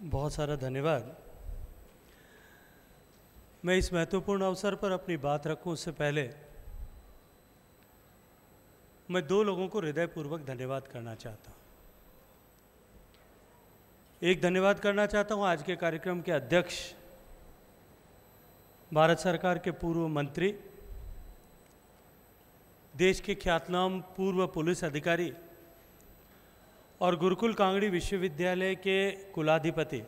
बहुत सारा धन्यवाद मैं इस महत्वपूर्ण अवसर पर अपनी बात रखूं उससे पहले मैं दो लोगों को हृदयपूर्वक धन्यवाद करना चाहता हूं एक धन्यवाद करना चाहता हूं आज के कार्यक्रम के अध्यक्ष भारत सरकार के पूर्व मंत्री देश के ख्यातनाम पूर्व पुलिस अधिकारी और गुरुकुल कांगड़ी विश्वविद्यालय के कुलाधिपति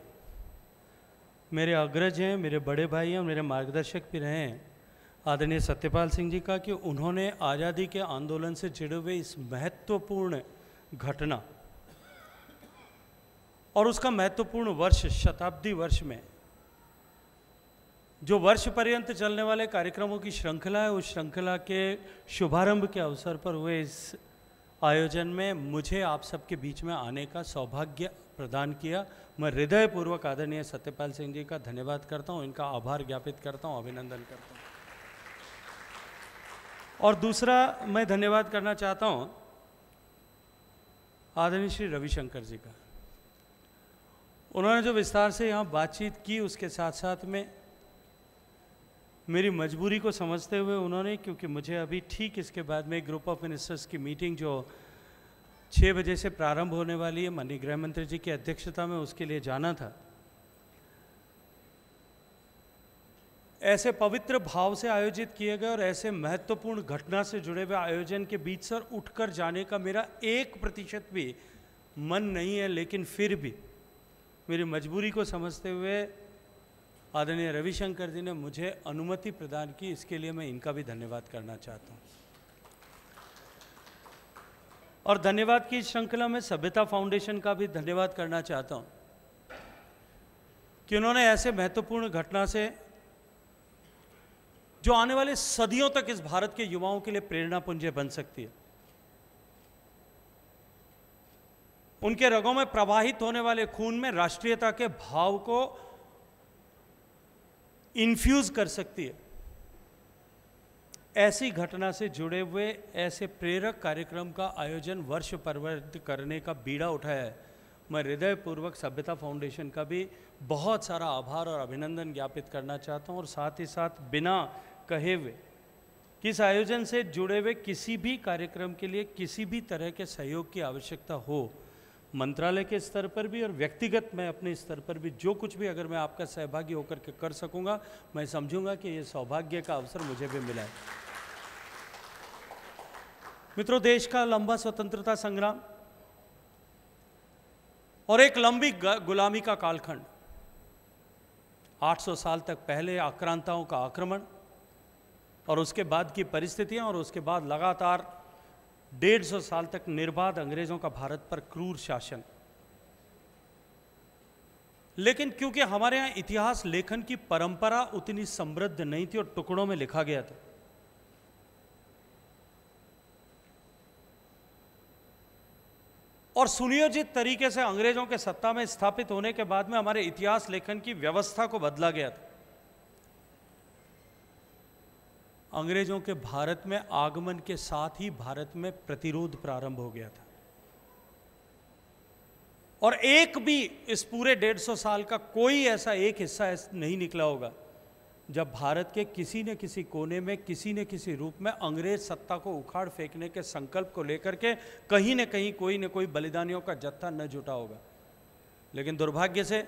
मेरे अग्रज हैं मेरे बड़े भाई हैं और मेरे मार्गदर्शक भी रहे हैं आदरणीय सत्यपाल सिंह जी का कि उन्होंने आज़ादी के आंदोलन से जुड़े हुए इस महत्वपूर्ण घटना और उसका महत्वपूर्ण वर्ष शताब्दी वर्ष में जो वर्ष पर्यंत चलने वाले कार्यक्रमों की श्रृंखला है उस श्रृंखला के शुभारंभ के अवसर पर हुए इस आयोजन में मुझे आप सबके बीच में आने का सौभाग्य प्रदान किया मैं हृदयपूर्वक आदरणीय सत्यपाल सिंह जी का धन्यवाद करता हूँ इनका आभार ज्ञापित करता हूँ अभिनंदन करता हूँ और दूसरा मैं धन्यवाद करना चाहता हूँ आदरणीय श्री रविशंकर जी का उन्होंने जो विस्तार से यहाँ बातचीत की उसके साथ साथ में मेरी मजबूरी को समझते हुए उन्होंने क्योंकि मुझे अभी ठीक इसके बाद में ग्रुप ऑफ मिनिस्टर्स की मीटिंग जो छः बजे से प्रारंभ होने वाली है माननीय गृह मंत्री जी की अध्यक्षता में उसके लिए जाना था ऐसे पवित्र भाव से आयोजित किए गए और ऐसे महत्वपूर्ण घटना से जुड़े हुए आयोजन के बीच सर उठकर जाने का मेरा एक प्रतिशत भी मन नहीं है लेकिन फिर भी मेरी मजबूरी को समझते हुए आदरणीय रविशंकर जी ने मुझे अनुमति प्रदान की इसके लिए मैं इनका भी धन्यवाद करना चाहता हूँ और धन्यवाद की श्रृंखला में सभ्यता फाउंडेशन का भी धन्यवाद करना चाहता हूँ कि उन्होंने ऐसे महत्वपूर्ण घटना से जो आने वाले सदियों तक इस भारत के युवाओं के लिए प्रेरणा पुंजे बन सकती है उनके रगों में प्रवाहित होने वाले खून में राष्ट्रीयता के भाव को इन्फ्यूज़ कर सकती है ऐसी घटना से जुड़े हुए ऐसे प्रेरक कार्यक्रम का आयोजन वर्ष परवर्त करने का बीड़ा उठाया है मैं हृदयपूर्वक सभ्यता फाउंडेशन का भी बहुत सारा आभार और अभिनंदन ज्ञापित करना चाहता हूँ और साथ ही साथ बिना कहे हुए किस आयोजन से जुड़े हुए किसी भी कार्यक्रम के लिए किसी भी तरह के सहयोग की आवश्यकता हो मंत्रालय के स्तर पर भी और व्यक्तिगत मैं अपने स्तर पर भी जो कुछ भी अगर मैं आपका सहभागी होकर के कर सकूंगा मैं समझूंगा कि ये सौभाग्य का अवसर मुझे भी मिला है मित्रों देश का लंबा स्वतंत्रता संग्राम और एक लंबी गुलामी का कालखंड 800 साल तक पहले आक्रांताओं का आक्रमण और उसके बाद की परिस्थितियां और उसके बाद लगातार डेढ़ सौ साल तक निर्बाध अंग्रेजों का भारत पर क्रूर शासन लेकिन क्योंकि हमारे यहाँ इतिहास लेखन की परंपरा उतनी समृद्ध नहीं थी और टुकड़ों में लिखा गया था और सुनियोजित तरीके से अंग्रेजों के सत्ता में स्थापित होने के बाद में हमारे इतिहास लेखन की व्यवस्था को बदला गया था अंग्रेज़ों के भारत में आगमन के साथ ही भारत में प्रतिरोध प्रारंभ हो गया था और एक भी इस पूरे डेढ़ सौ साल का कोई ऐसा एक हिस्सा नहीं निकला होगा जब भारत के किसी न किसी कोने में किसी न किसी रूप में अंग्रेज सत्ता को उखाड़ फेंकने के संकल्प को लेकर के कहीं न कहीं कोई न कोई बलिदानियों का जत्था न जुटा होगा लेकिन दुर्भाग्य से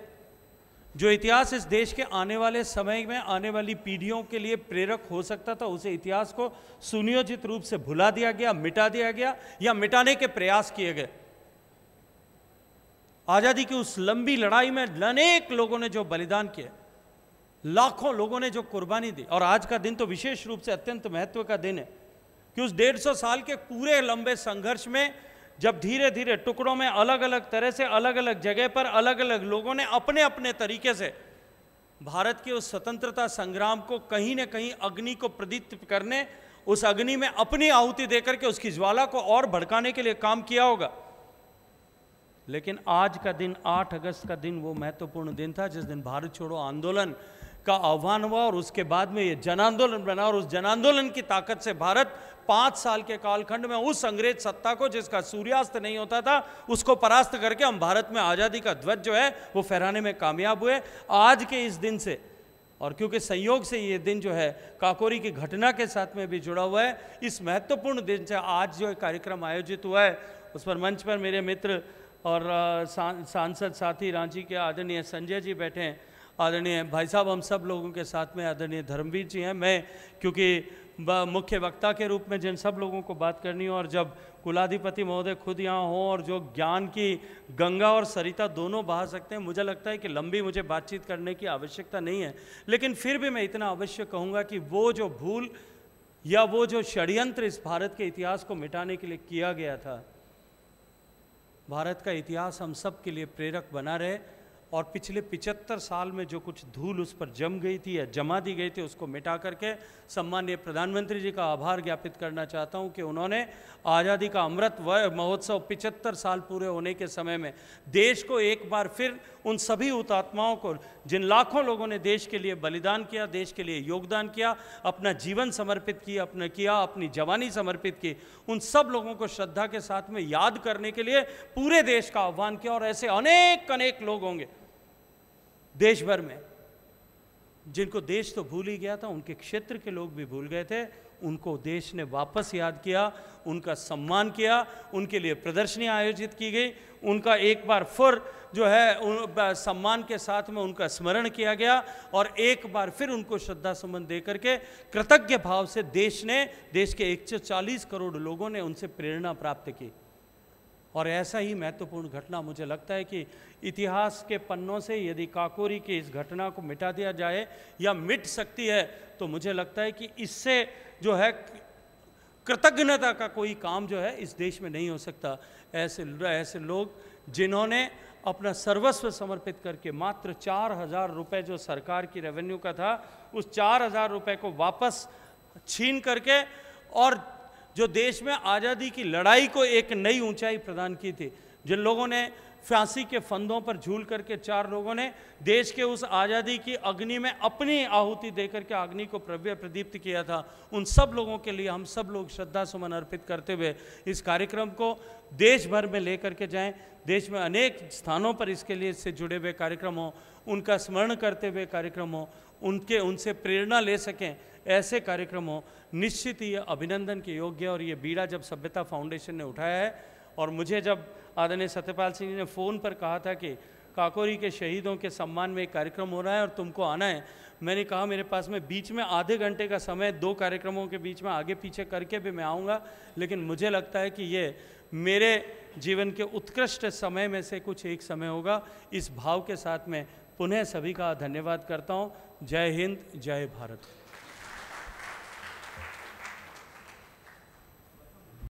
जो इतिहास इस देश के आने वाले समय में आने वाली पीढ़ियों के लिए प्रेरक हो सकता था उसे इतिहास को सुनियोजित रूप से भुला दिया गया मिटा दिया गया या मिटाने के प्रयास किए गए आज़ादी की उस लंबी लड़ाई में अनेक लोगों ने जो बलिदान किए लाखों लोगों ने जो कुर्बानी दी और आज का दिन तो विशेष रूप से अत्यंत महत्व का दिन है कि उस डेढ़ सौ साल के पूरे लंबे संघर्ष में जब धीरे धीरे टुकड़ों में अलग अलग तरह से अलग अलग जगह पर अलग अलग लोगों ने अपने अपने तरीके से भारत के उस स्वतंत्रता संग्राम को कहीं ना कहीं अग्नि को प्रदीप्त करने उस अग्नि में अपनी आहुति देकर के उसकी ज्वाला को और भड़काने के लिए काम किया होगा लेकिन आज का दिन 8 अगस्त का दिन वो महत्वपूर्ण दिन था जिस दिन भारत छोड़ो आंदोलन का आह्वान हुआ और उसके बाद में ये जन आंदोलन बना और उस जन आंदोलन की ताकत से भारत पांच साल के कालखंड में उस अंग्रेज सत्ता को जिसका सूर्यास्त नहीं होता था उसको परास्त करके हम भारत में आज़ादी का ध्वज जो है वो फहराने में कामयाब हुए आज के इस दिन से और क्योंकि संयोग से ये दिन जो है काकोरी की घटना के साथ में भी जुड़ा हुआ है इस महत्वपूर्ण दिन से आज जो कार्यक्रम आयोजित हुआ है उस पर मंच पर मेरे मित्र और सांसद साथी रांची के आदरणीय संजय जी बैठे हैं आदरणीय भाई साहब हम सब लोगों के साथ में आदरणीय धर्मवीर जी हैं मैं क्योंकि मुख्य वक्ता के रूप में जिन सब लोगों को बात करनी हो और जब कुलाधिपति महोदय खुद यहाँ हों और जो ज्ञान की गंगा और सरिता दोनों बहा सकते हैं मुझे लगता है कि लंबी मुझे बातचीत करने की आवश्यकता नहीं है लेकिन फिर भी मैं इतना अवश्य कहूँगा कि वो जो भूल या वो जो षड्यंत्र इस भारत के इतिहास को मिटाने के लिए किया गया था भारत का इतिहास हम सब के लिए प्रेरक बना रहे और पिछले पिचहत्तर साल में जो कुछ धूल उस पर जम गई थी या जमा दी गई थी उसको मिटा करके सम्मान्य प्रधानमंत्री जी का आभार ज्ञापित करना चाहता हूं कि उन्होंने आज़ादी का अमृत महोत्सव पिचहत्तर साल पूरे होने के समय में देश को एक बार फिर उन सभी हुतात्माओं को जिन लाखों लोगों ने देश के लिए बलिदान किया देश के लिए योगदान किया अपना जीवन समर्पित किया अपने किया अपनी जवानी समर्पित की उन सब लोगों को श्रद्धा के साथ में याद करने के लिए पूरे देश का आह्वान किया और ऐसे अनेक अनेक लोग होंगे देश भर में जिनको देश तो भूल ही गया था उनके क्षेत्र के लोग भी भूल गए थे उनको देश ने वापस याद किया उनका सम्मान किया उनके लिए प्रदर्शनी आयोजित की गई उनका एक बार फिर जो है उन, सम्मान के साथ में उनका स्मरण किया गया और एक बार फिर उनको श्रद्धा सुमन दे करके कृतज्ञ भाव से देश ने देश के 140 करोड़ लोगों ने उनसे प्रेरणा प्राप्त की और ऐसा ही महत्वपूर्ण घटना मुझे लगता है कि इतिहास के पन्नों से यदि काकोरी की इस घटना को मिटा दिया जाए या मिट सकती है तो मुझे लगता है कि इससे जो है कृतज्ञता का कोई काम जो है इस देश में नहीं हो सकता ऐसे ऐसे लोग जिन्होंने अपना सर्वस्व समर्पित करके मात्र चार हज़ार रुपये जो सरकार की रेवेन्यू का था उस चार हज़ार रुपये को वापस छीन करके और जो देश में आज़ादी की लड़ाई को एक नई ऊंचाई प्रदान की थी जिन लोगों ने फांसी के फंदों पर झूल करके चार लोगों ने देश के उस आज़ादी की अग्नि में अपनी आहुति देकर के अग्नि को प्रव्य प्रदीप्त किया था उन सब लोगों के लिए हम सब लोग श्रद्धा सुमन अर्पित करते हुए इस कार्यक्रम को देश भर में लेकर के जाएं देश में अनेक स्थानों पर इसके लिए इससे जुड़े हुए कार्यक्रम हों उनका स्मरण करते हुए कार्यक्रम हों उनके उनसे प्रेरणा ले सकें ऐसे कार्यक्रम हों निश्चित ही अभिनंदन के योग्य और ये बीड़ा जब सभ्यता फाउंडेशन ने उठाया है और मुझे जब आदरणीय सत्यपाल सिंह जी ने फ़ोन पर कहा था कि काकोरी के शहीदों के सम्मान में एक कार्यक्रम हो रहा है और तुमको आना है मैंने कहा मेरे पास में बीच में आधे घंटे का समय दो कार्यक्रमों के बीच में आगे पीछे करके भी मैं आऊँगा लेकिन मुझे लगता है कि ये मेरे जीवन के उत्कृष्ट समय में से कुछ एक समय होगा इस भाव के साथ मैं पुनः सभी का धन्यवाद करता हूँ जय हिंद जय भारत